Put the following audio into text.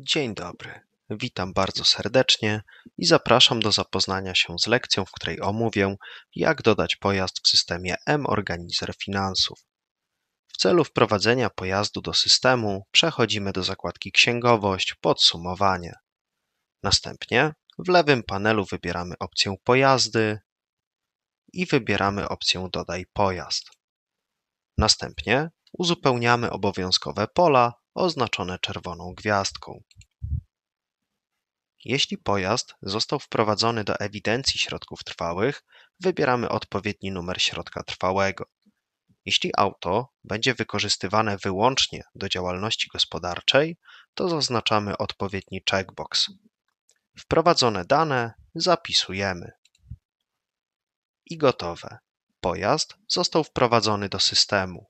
Dzień dobry, witam bardzo serdecznie i zapraszam do zapoznania się z lekcją, w której omówię, jak dodać pojazd w systemie M-Organizer Finansów. W celu wprowadzenia pojazdu do systemu przechodzimy do zakładki Księgowość – Podsumowanie. Następnie w lewym panelu wybieramy opcję Pojazdy i wybieramy opcję Dodaj pojazd. Następnie uzupełniamy obowiązkowe pola oznaczone czerwoną gwiazdką. Jeśli pojazd został wprowadzony do ewidencji środków trwałych, wybieramy odpowiedni numer środka trwałego. Jeśli auto będzie wykorzystywane wyłącznie do działalności gospodarczej, to zaznaczamy odpowiedni checkbox. Wprowadzone dane zapisujemy. I gotowe. Pojazd został wprowadzony do systemu.